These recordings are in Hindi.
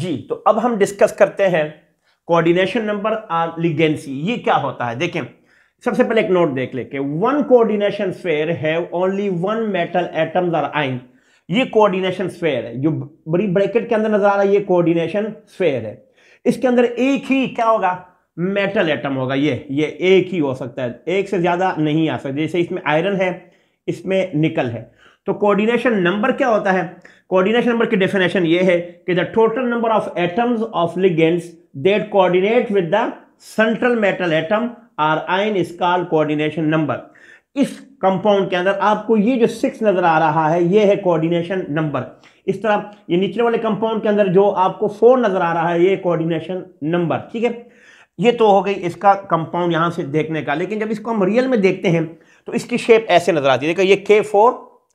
जी तो अब हम डिस्कस करते हैं कोऑर्डिनेशन नंबर आर लिगेंसी ये क्या होता है देखें सबसे पहले एक नोट देख लेके one coordination sphere have only one metal atoms are in ये कोऑर्डिनेशन स्फेयर है जो बड़ी ब्रैकेट के अंदर नजर आ रहा है ये कोऑर्डिनेशन स्फेयर है इसके अंदर एक ही क्या होगा मेटल एटम होगा ये ये एक ही हो सकता है एक से ज्यादा नहीं आ सकता जैसे इसमें आयरन है इसमें निकल है तो कोऑर्डिनेशन नंबर क्या होता है कोऑर्डिनेशन नंबर की डेफिनेशन ये है कि the total number of atoms of ligands that coordinate with the central metal atom are in स्कॉल कॉल्ड कोऑर्डिनेशन नंबर इस कंपाउंड के अंदर आपको ये जो सिक्स नजर आ रहा है ये है कोऑर्डिनेशन नंबर इस तरह ये निचले वाले कंपाउंड के अंदर जो आपको फोर नजर आ रहा है ये कोऑर्डिनेशन नंबर ठीक है ये तो हो गई इसका कंपाउंड यहां से देखने का लेकिन जब इसको हम रियल में देखते हैं तो इसकी शेप ऐसे नजर आती है देखो ये के फोर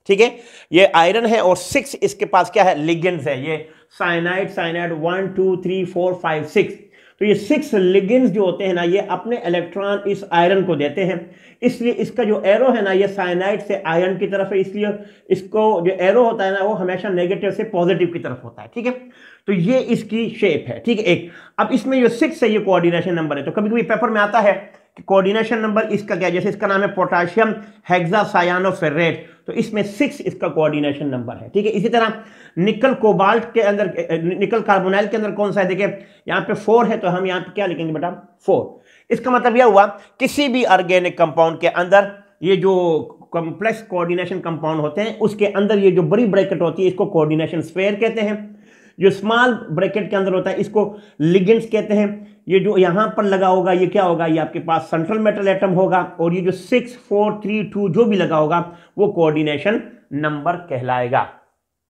ठीक है ये आयरन है और सिक्स इसके पास क्या है लिगेंड्स है ये cyanide cyanide one two three four five six तो ये सिक्स लिगेंस जो होते हैं ना ये अपने इलेक्ट्रॉन इस आयरन को देते हैं इसलिए इसका जो एरो है ना ये साइनाइड से आयरन की तरफ है इसलिए इसको जो एरो होता है ना वो हमेशा नेगेटिव से पॉजिटिव की तरफ होता है ठीक है तो ये इसकी शेप है ठीक है एक अब इसमें जो सिक्स है ये कोऑर्डिनेशन नंबर है तो कभी कभी पेपर में आता है कोऑर्डिनेशन नंबर इसका क्या जैसे इसका नाम है पोटाशियम हेक्सा सायानोफेरेट तो इसमें सिक्स इसका कोऑर्डिनेशन नंबर है ठीक है इसी तरह निकल कोबाल्ट के अंदर निकल कार्बोनाइल के अंदर कौन सा है देखिए यहाँ पे फोर है तो हम यहाँ पे क्या लिखेंगे बेटा फोर इसका मतलब यह हुआ किसी भी ऑर्गेनिक कंपाउंड के अंदर ये जो कॉम्प्लेक्स कोऑर्डिनेशन कंपाउंड होते हैं उसके अंदर ये जो बड़ी ब्रैकेट होती है इसको कोऑर्डिनेशन स्पेयर कहते हैं जो स्मॉल ब्रैकेट के अंदर होता है इसको लिगेंड्स कहते हैं ये जो यहाँ पर लगा होगा ये क्या होगा ये आपके पास सेंट्रल मेटल एटम होगा और ये जो सिक्स फोर थ्री टू जो भी लगा होगा वो कोऑर्डिनेशन नंबर कहलाएगा